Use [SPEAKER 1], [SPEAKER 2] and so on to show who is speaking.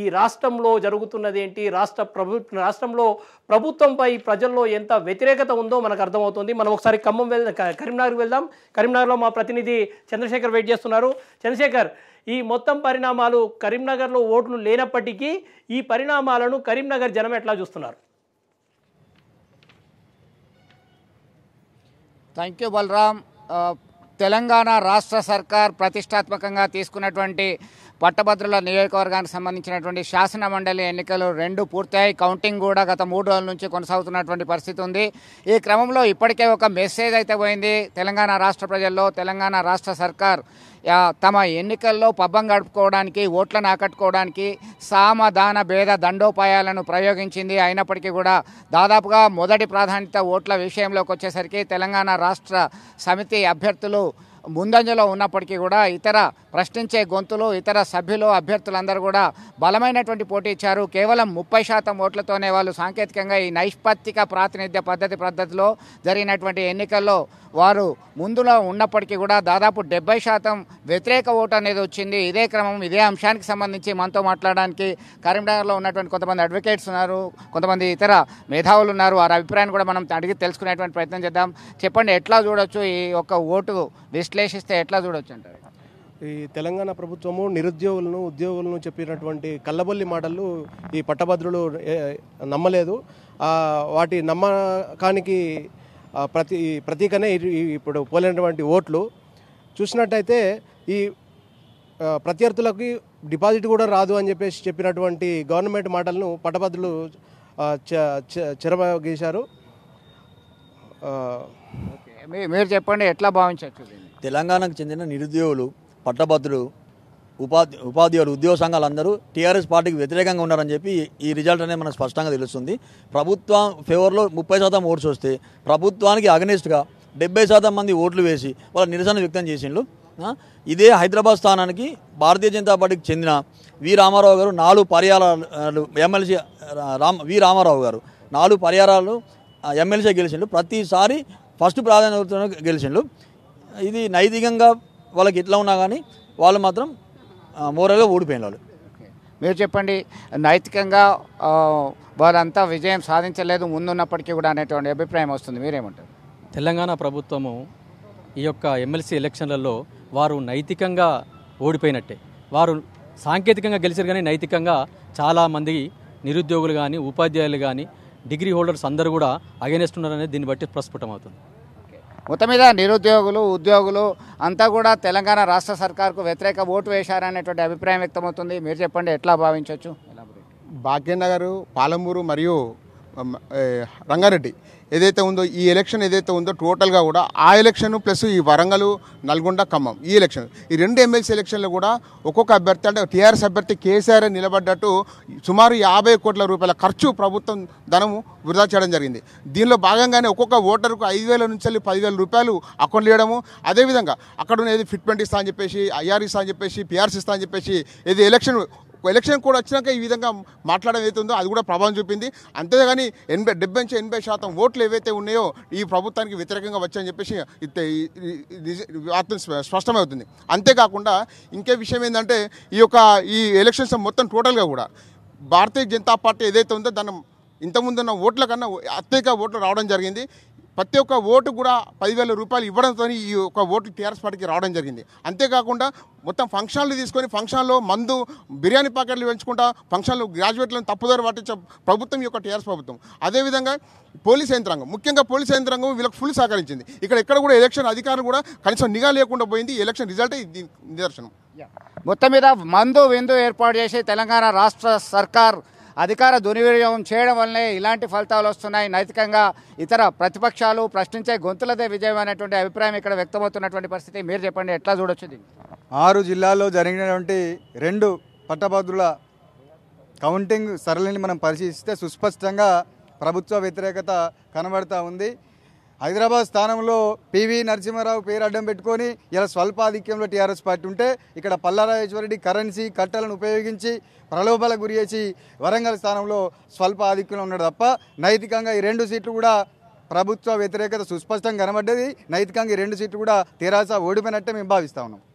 [SPEAKER 1] ఈ రాష్ట్రంలో జరుగుతున్నది ఏంటి రాష్ట్ర ప్రభు రాష్ట్రంలో ప్రభుత్వంపై ప్రజల్లో ఎంత వ్యతిరేకత ఉందో మనకు అర్థమవుతుంది మనం ఒకసారి ఖమ్మం వెళ్దాం కరీంనగర్ వెళ్దాం కరీంనగర్లో మా ప్రతినిధి చంద్రశేఖర్ వెయిట్ చేస్తున్నారు చంద్రశేఖర్ ఈ మొత్తం పరిణామాలు కరీంనగర్లో ఓట్లు లేనప్పటికీ ఈ పరిణామాలను కరీంనగర్ జనం ఎట్లా చూస్తున్నారు
[SPEAKER 2] థ్యాంక్ యూ బలరామ్ తెలంగాణ రాష్ట్ర సర్కార్ ప్రతిష్టాత్మకంగా తీసుకున్నటువంటి పట్టభద్రుల నియోజకవర్గానికి సంబంధించినటువంటి శాసన మండలి ఎన్నికలు రెండు పూర్తయి కౌంటింగ్ కూడా గత మూడు రోజుల నుంచి కొనసాగుతున్నటువంటి పరిస్థితి ఉంది ఈ క్రమంలో ఇప్పటికే ఒక మెసేజ్ అయితే పోయింది తెలంగాణ రాష్ట్ర ప్రజల్లో తెలంగాణ రాష్ట్ర సర్కార్ తమ ఎన్నికల్లో పబ్బం గడుపుకోవడానికి ఓట్లను ఆకట్టుకోవడానికి సామధాన భేద దండోపాయాలను ప్రయోగించింది అయినప్పటికీ కూడా దాదాపుగా మొదటి ప్రాధాన్యత ఓట్ల విషయంలోకి వచ్చేసరికి తెలంగాణ రాష్ట్ర సమితి అభ్యర్థులు ముందంజలో ఉన్నప్పటికీ కూడా ఇతర ప్రశ్నించే గొంతులు ఇతర సభ్యులు అభ్యర్థులందరూ కూడా బలమైనటువంటి పోటీ ఇచ్చారు కేవలం ముప్పై శాతం ఓట్లతోనే వాళ్ళు సాంకేతికంగా ఈ నైష్పత్తిక ప్రాతినిధ్య పద్ధతి పద్ధతిలో జరిగినటువంటి ఎన్నికల్లో వారు ముందులో ఉన్నప్పటికీ కూడా దాదాపు డెబ్బై శాతం వ్యతిరేక ఓటు అనేది వచ్చింది ఇదే క్రమం ఇదే అంశానికి సంబంధించి మనతో మాట్లాడడానికి కరీంనగర్లో ఉన్నటువంటి కొంతమంది అడ్వకేట్స్ ఉన్నారు కొంతమంది ఇతర మేధావులు ఉన్నారు వారి అభిప్రాయాన్ని కూడా మనం అడిగి తెలుసుకునేటువంటి ప్రయత్నం చేద్దాం చెప్పండి ఎట్లా చూడొచ్చు ఈ యొక్క ఓటు విశ్లేషణ విశ్లేషిస్తే ఎట్లా చూడవచ్చు అంటారు
[SPEAKER 3] ఈ తెలంగాణ ప్రభుత్వము నిరుద్యోగులను ఉద్యోగులను చెప్పినటువంటి కల్లబొల్లి మాటలు ఈ పట్టభద్రులు నమ్మలేదు వాటి నమ్మకానికి ప్రతి ప్రతీకనే ఇప్పుడు పోలేనటువంటి ఓట్లు చూసినట్టయితే ఈ ప్రత్యర్థులకి డిపాజిట్ కూడా రాదు అని చెప్పేసి చెప్పినటువంటి గవర్నమెంట్ మాటలను పట్టభద్రులు చెరవగీశారు
[SPEAKER 2] మీరు చెప్పండి ఎట్లా భావించవచ్చు
[SPEAKER 1] తెలంగాణకు చెందిన నిరుద్యోగులు పట్టభద్రులు ఉపాధి ఉపాధ్యాయులు ఉద్యోగ సంఘాలు అందరూ టీఆర్ఎస్ పార్టీకి వ్యతిరేకంగా ఉన్నారని చెప్పి ఈ రిజల్ట్ అనేది మనకు స్పష్టంగా తెలుస్తుంది ప్రభుత్వం ఫేవర్లో ముప్పై శాతం ఓట్స్ వస్తే ప్రభుత్వానికి అగనిస్ట్గా డెబ్బై శాతం మంది ఓట్లు వేసి వాళ్ళ నిరసన వ్యక్తం చేసిండ్రు ఇదే హైదరాబాద్ స్థానానికి భారతీయ జనతా పార్టీకి చెందిన వి రామారావు గారు నాలుగు పర్యాలు ఎమ్మెల్సీ రామ్ వి రామారావు గారు నాలుగు పర్యాలు ఎమ్మెల్సీ గెలిచిండు ప్రతిసారి ఫస్ట్ ప్రాధాన్యత గెలిచిండు ఇది నైతికంగా
[SPEAKER 2] వాళ్ళకి ఎట్లా ఉన్నా కానీ వాళ్ళు మాత్రం మోరల్గా ఓడిపోయిన వాళ్ళు మీరు చెప్పండి నైతికంగా వారంతా విజయం సాధించలేదు ముందున్నప్పటికీ కూడా అనేటువంటి అభిప్రాయం వస్తుంది మీరేమంటారు
[SPEAKER 1] తెలంగాణ ప్రభుత్వము ఈ యొక్క ఎమ్మెల్సీ ఎలక్షన్లలో వారు నైతికంగా ఓడిపోయినట్టే వారు సాంకేతికంగా గెలిచారు కానీ నైతికంగా చాలామంది నిరుద్యోగులు కానీ ఉపాధ్యాయులు కానీ డిగ్రీ హోల్డర్స్ అందరూ కూడా అగెనెస్ట్ దీన్ని బట్టి ప్రస్ఫుటమవుతుంది
[SPEAKER 2] మొత్తం మీద నిరుద్యోగులు ఉద్యోగులు అంతా కూడా తెలంగాణ రాష్ట్ర సర్కార్కు వ్యతిరేక ఓటు వేశారనేటువంటి అభిప్రాయం వ్యక్తమవుతుంది మీరు చెప్పండి ఎట్లా భావించవచ్చు
[SPEAKER 3] భాగ్యనగర్ పాలమూరు మరియు రంగారెడ్డి ఏదైతే ఉందో ఈ ఎలక్షన్ ఏదైతే ఉందో టోటల్గా కూడా ఆ ఎలక్షన్ ప్లస్ ఈ వరంగల్ నల్గొండ ఖమ్మం ఈ ఎలక్షన్ ఈ రెండు ఎమ్మెల్సీ ఎలక్షన్లు కూడా ఒక్కొక్క అభ్యర్థి అంటే టీఆర్ఎస్ అభ్యర్థి కేసీఆర్ నిలబడ్డట్టు సుమారు యాభై కోట్ల రూపాయల ఖర్చు ప్రభుత్వం ధనము వృధా చేయడం జరిగింది దీనిలో భాగంగానే ఒక్కొక్క ఓటర్కు ఐదు వేల నుంచి పదివేల రూపాయలు అకౌంట్లు వేయడము అదేవిధంగా అక్కడ ఉన్నది ఫిట్మెంట్ ఇస్తా అని చెప్పేసి ఐఆర్ ఇస్తా అని చెప్పేసి పిఆర్స్ ఇస్తా అని చెప్పేసి ఏది ఎలక్షన్ ఎలక్షన్ కూడా వచ్చినాక ఈ విధంగా మాట్లాడడం ఉందో అది కూడా ప్రభావం చూపింది అంతేగాని ఎనభై డెబ్బై నుంచి ఎనభై శాతం ఓట్లు ఏవైతే ఉన్నాయో ఈ ప్రభుత్వానికి వ్యతిరేకంగా వచ్చాయని చెప్పేసి వార్తలు స్పష్టమవుతుంది అంతేకాకుండా ఇంకే విషయం ఏంటంటే ఈ యొక్క ఈ ఎలక్షన్స్ మొత్తం టోటల్గా కూడా భారతీయ జనతా పార్టీ ఏదైతే ఉందో దాన్ని ఇంతకుముందున్న ఓట్ల కన్నా అత్యధిక ఓట్లు రావడం జరిగింది ప్రతి ఒక్క ఓటు కూడా పదివేల రూపాయలు ఇవ్వడంతో ఈ ఒక ఓట్లు టీఆర్ఎస్ పార్టీకి రావడం జరిగింది అంతేకాకుండా మొత్తం ఫంక్షన్లు తీసుకొని ఫంక్షన్లో మందు బిర్యానీ ప్యాకెట్లు పెంచుకుంటా ఫంక్షన్లు గ్రాడ్యుయేట్లను తప్పుదారు పట్టించే ప్రభుత్వం యొక్క టీఆర్ఎస్ ప్రభుత్వం అదేవిధంగా పోలీస్ యంత్రాంగం ముఖ్యంగా పోలీస్ యంత్రాంగం వీళ్ళకి ఫుల్ సహకరించింది ఇక్కడ ఎక్కడ కూడా ఎలక్షన్ అధికారులు కూడా కనీసం నిఘా లేకుండా పోయింది ఎలక్షన్ రిజల్టే నిదర్శనం
[SPEAKER 2] మొత్తం మీద మందు విందు ఏర్పాటు చేసి తెలంగాణ రాష్ట్ర సర్కార్ అధికార దుర్వినియోగం చేయడం వల్లనే ఇలాంటి ఫలితాలు వస్తున్నాయి నైతికంగా ఇతర ప్రతిపక్షాలు ప్రశ్నించే గొంతులదే విజయం అనేటువంటి అభిప్రాయం ఇక్కడ వ్యక్తమవుతున్నటువంటి పరిస్థితి మీరు చెప్పండి ఎట్లా చూడొచ్చు
[SPEAKER 3] ఆరు జిల్లాల్లో జరిగినటువంటి రెండు పట్టభద్రుల కౌంటింగ్ సరళిని మనం పరిశీలిస్తే సుస్పష్టంగా ప్రభుత్వ వ్యతిరేకత కనబడతా ఉంది హైదరాబాద్ స్థానంలో పివి నరసింహారావు పేరు అడ్డం పెట్టుకొని ఇలా స్వల్పాధిక్యంలో టీఆర్ఎస్ పార్టీ ఉంటే ఇక్కడ పల్లారాజేశ్వరరెడ్డి కరెన్సీ కట్టలను ఉపయోగించి ప్రలోభాల గురి చేసి వరంగల్ స్థానంలో స్వల్ప ఆధిక్యంలో ఉన్నాడు తప్ప నైతికంగా ఈ రెండు సీట్లు కూడా ప్రభుత్వ వ్యతిరేకత సుస్పష్టంగా కనబడ్డది నైతికంగా ఈ రెండు సీట్లు కూడా తీరాస ఓడిపోయినట్టే మేము భావిస్తా ఉన్నాం